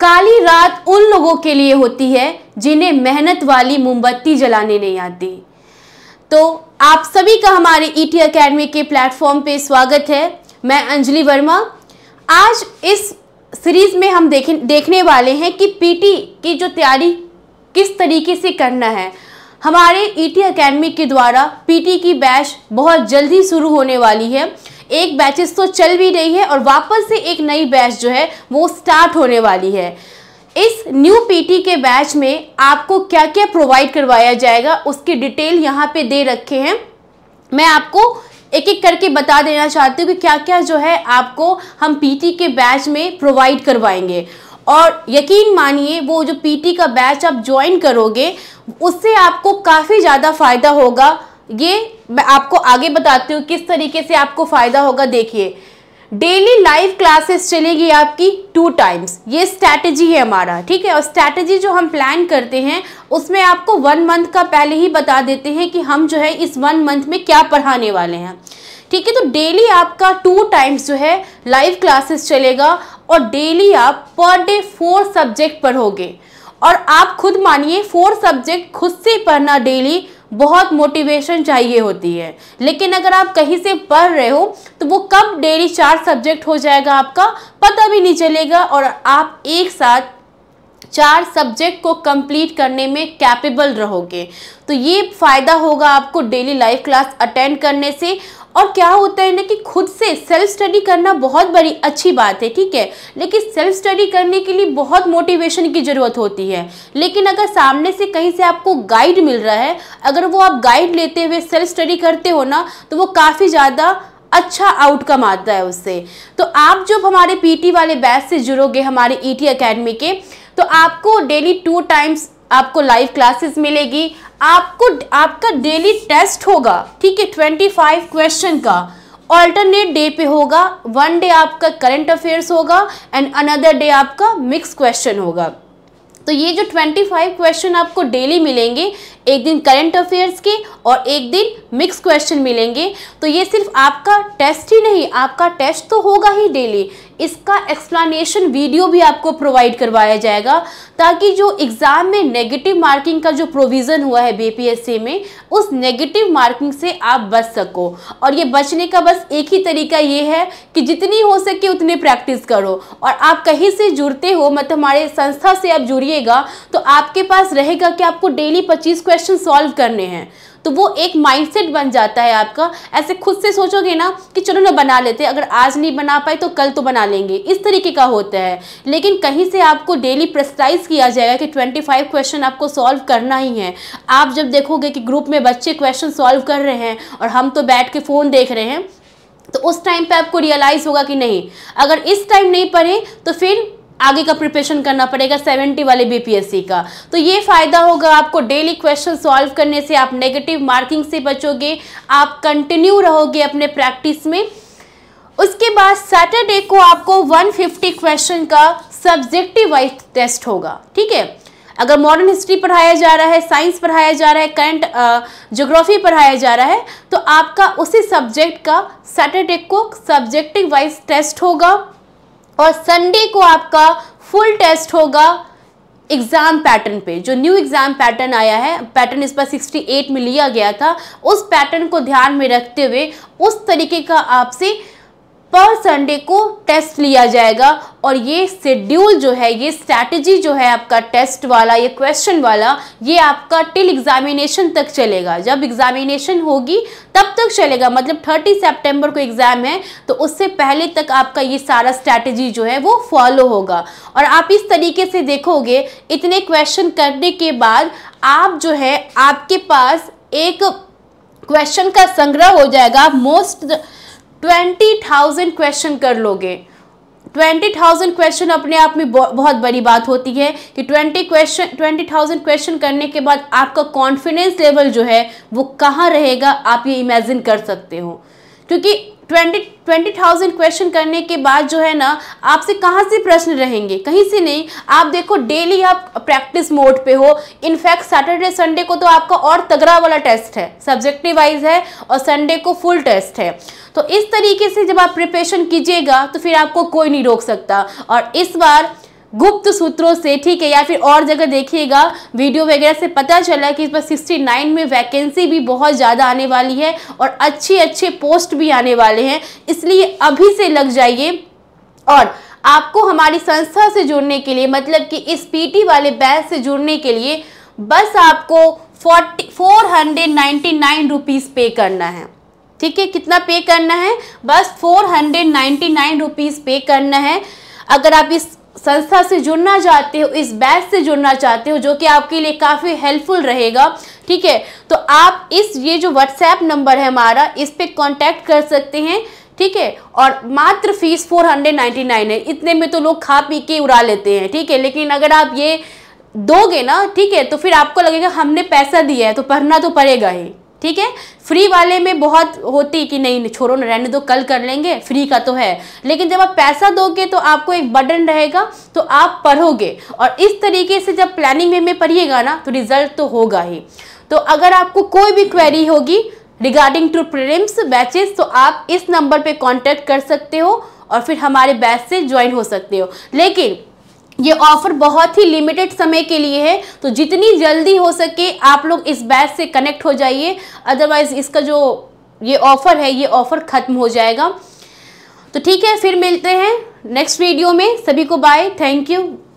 काली रात उन लोगों के लिए होती है जिन्हें मेहनत वाली मोमबत्ती जलाने नहीं आती तो आप सभी का हमारे ईटी e एकेडमी के प्लेटफॉर्म पे स्वागत है मैं अंजलि वर्मा आज इस सीरीज़ में हम देख देखने वाले हैं कि पीटी की जो तैयारी किस तरीके से करना है हमारे ईटी e एकेडमी के द्वारा पीटी की बैच बहुत जल्दी शुरू होने वाली है एक बैचेस तो चल भी रही है और वापस से एक नई बैच जो है वो स्टार्ट होने वाली है इस न्यू पीटी के बैच में आपको क्या क्या प्रोवाइड करवाया जाएगा उसकी डिटेल यहाँ पे दे रखे हैं मैं आपको एक एक करके बता देना चाहती हूँ कि क्या क्या जो है आपको हम पीटी के बैच में प्रोवाइड करवाएंगे और यकीन मानिए वो जो पीटी का बैच आप ज्वाइन करोगे उससे आपको काफ़ी ज़्यादा फ़ायदा होगा ये मैं आपको आगे बताती हूँ किस तरीके से आपको फ़ायदा होगा देखिए डेली लाइव क्लासेस चलेगी आपकी टू टाइम्स ये स्ट्रैटेजी है हमारा ठीक है और स्ट्रैटेजी जो हम प्लान करते हैं उसमें आपको वन मंथ का पहले ही बता देते हैं कि हम जो है इस वन मंथ में क्या पढ़ाने वाले हैं ठीक है तो डेली आपका टू टाइम्स जो है लाइव क्लासेस चलेगा और डेली आप पर डे फोर सब्जेक्ट पढ़ोगे और आप खुद मानिए फोर सब्जेक्ट खुद से पढ़ना डेली बहुत मोटिवेशन चाहिए होती है लेकिन अगर आप कहीं से पढ़ रहे हो तो वो कब डेली चार सब्जेक्ट हो जाएगा आपका पता भी नहीं चलेगा और आप एक साथ चार सब्जेक्ट को कंप्लीट करने में कैपेबल रहोगे तो ये फ़ायदा होगा आपको डेली लाइव क्लास अटेंड करने से और क्या होता है ना कि खुद से सेल्फ स्टडी करना बहुत बड़ी अच्छी बात है ठीक है लेकिन सेल्फ स्टडी करने के लिए बहुत मोटिवेशन की ज़रूरत होती है लेकिन अगर सामने से कहीं से आपको गाइड मिल रहा है अगर वो आप गाइड लेते हुए सेल्फ स्टडी करते हो ना तो वो काफ़ी ज़्यादा अच्छा आउटकम आता है उससे तो आप जब हमारे पीटी वाले बैच से जुड़ोगे हमारे ईटी e एकेडमी के तो आपको डेली टू टाइम्स आपको लाइव क्लासेस मिलेगी आपको आपका डेली टेस्ट होगा ठीक है ट्वेंटी फाइव क्वेश्चन का ऑल्टरनेट डे पे होगा वन डे आपका करंट अफेयर्स होगा एंड अनदर डे आपका मिक्स क्वेश्चन होगा तो ये जो 25 क्वेश्चन आपको डेली मिलेंगे एक दिन करंट अफेयर्स के और एक दिन मिक्स क्वेश्चन मिलेंगे तो ये सिर्फ आपका टेस्ट ही नहीं आपका टेस्ट तो होगा ही डेली इसका एक्सप्लेनेशन वीडियो भी आपको प्रोवाइड करवाया जाएगा ताकि जो एग्ज़ाम में नेगेटिव मार्किंग का जो प्रोविज़न हुआ है बीपीएससी में उस नेगेटिव मार्किंग से आप बच सको और ये बचने का बस एक ही तरीका ये है कि जितनी हो सके उतनी प्रैक्टिस करो और आप कहीं से जुड़ते हो मतलब हमारे संस्था से आप जुड़िएगा तो आपके पास रहेगा कि आपको डेली पच्चीस क्वेश्चन क्वेश्चन सॉल्व करने हैं तो वो एक माइंडसेट बन जाता है आपका ऐसे खुद से सोचोगे ना कि चलो ना बना लेते अगर आज नहीं बना पाए तो कल तो बना लेंगे इस तरीके का होता है लेकिन कहीं से आपको डेली प्रेस्टाइज किया जाएगा कि 25 क्वेश्चन आपको सॉल्व करना ही है आप जब देखोगे कि ग्रुप में बच्चे क्वेश्चन सॉल्व कर रहे हैं और हम तो बैठ के फ़ोन देख रहे हैं तो उस टाइम पे आपको रियलाइज़ होगा कि नहीं अगर इस टाइम नहीं पढ़े तो फिर आगे का प्रिपरेशन करना पड़ेगा सेवेंटी वाले बीपीएससी का तो ये फ़ायदा होगा आपको डेली क्वेश्चन सॉल्व करने से आप नेगेटिव मार्किंग से बचोगे आप कंटिन्यू रहोगे अपने प्रैक्टिस में उसके बाद सैटरडे को आपको 150 क्वेश्चन का सब्जेक्टिव वाइज टेस्ट होगा ठीक है अगर मॉडर्न हिस्ट्री पढ़ाया जा रहा है साइंस पढ़ाया जा रहा है करंट ज्योग्राफी पढ़ाया जा रहा है तो आपका उसी सब्जेक्ट का सैटरडे को सब्जेक्टिव वाइज टेस्ट होगा और संडे को आपका फुल टेस्ट होगा एग्ज़ाम पैटर्न पे जो न्यू एग्ज़ाम पैटर्न आया है पैटर्न इस पर 68 में लिया गया था उस पैटर्न को ध्यान में रखते हुए उस तरीके का आपसे पर संडे को टेस्ट लिया जाएगा और ये शेड्यूल जो है ये स्ट्रैटेजी जो है आपका टेस्ट वाला ये क्वेश्चन वाला ये आपका टिल एग्जामिनेशन तक चलेगा जब एग्जामिनेशन होगी तब तक चलेगा मतलब 30 सितंबर को एग्ज़ाम है तो उससे पहले तक आपका ये सारा स्ट्रैटेजी जो है वो फॉलो होगा और आप इस तरीके से देखोगे इतने क्वेश्चन करने के बाद आप जो है आपके पास एक क्वेश्चन का संग्रह हो जाएगा मोस्ट ट्वेंटी थाउजेंड क्वेश्चन कर लोगे ट्वेंटी थाउजेंड क्वेश्चन अपने आप में बहुत बड़ी बात होती है कि twenty question twenty thousand question करने के बाद आपका कॉन्फिडेंस लेवल जो है वो कहाँ रहेगा आप ये इमेजिन कर सकते हो क्योंकि ट्वेंटी ट्वेंटी थाउजेंड क्वेश्चन करने के बाद जो है ना आपसे कहाँ से प्रश्न रहेंगे कहीं से नहीं आप देखो डेली आप प्रैक्टिस मोड पे हो इनफैक्ट सैटरडे संडे को तो आपका और तगड़ा वाला टेस्ट है सब्जेक्टिव वाइज है और संडे को फुल टेस्ट है तो इस तरीके से जब आप प्रिपरेशन कीजिएगा तो फिर आपको कोई नहीं रोक सकता और इस बार गुप्त सूत्रों से ठीक है या फिर और जगह देखिएगा वीडियो वगैरह से पता चला कि इस पर 69 में वैकेंसी भी बहुत ज़्यादा आने वाली है और अच्छे अच्छे पोस्ट भी आने वाले हैं इसलिए अभी से लग जाइए और आपको हमारी संस्था से जुड़ने के लिए मतलब कि इस पीटी वाले बैच से जुड़ने के लिए बस आपको forty four hundred ninety nine rupees pay करना है ठीक है कितना पे करना है बस four hundred ninety nine rupees pay करना है अगर आप इस संस्था से जुड़ना चाहते हो इस बैच से जुड़ना चाहते हो जो कि आपके लिए काफ़ी हेल्पफुल रहेगा ठीक है तो आप इस ये जो व्हाट्सएप नंबर है हमारा इस पर कॉन्टैक्ट कर सकते हैं ठीक है और मात्र फीस 499 है इतने में तो लोग खा पी के उड़ा लेते हैं ठीक है लेकिन अगर आप ये दोगे ना ठीक है तो फिर आपको लगेगा हमने पैसा दिया है तो पढ़ना तो पड़ेगा ही ठीक है फ्री वाले में बहुत होती कि नहीं छोड़ो ना रहने दो कल कर लेंगे फ्री का तो है लेकिन जब आप पैसा दोगे तो आपको एक बटन रहेगा तो आप पढ़ोगे और इस तरीके से जब प्लानिंग में पढ़िएगा ना तो रिजल्ट तो होगा ही तो अगर आपको कोई भी क्वेरी होगी रिगार्डिंग टू प्रेम्स बैचेस तो आप इस नंबर पर कॉन्टैक्ट कर सकते हो और फिर हमारे बैच से ज्वाइन हो सकते हो लेकिन ये ऑफर बहुत ही लिमिटेड समय के लिए है तो जितनी जल्दी हो सके आप लोग इस बैच से कनेक्ट हो जाइए अदरवाइज़ इसका जो ये ऑफ़र है ये ऑफ़र ख़त्म हो जाएगा तो ठीक है फिर मिलते हैं नेक्स्ट वीडियो में सभी को बाय थैंक यू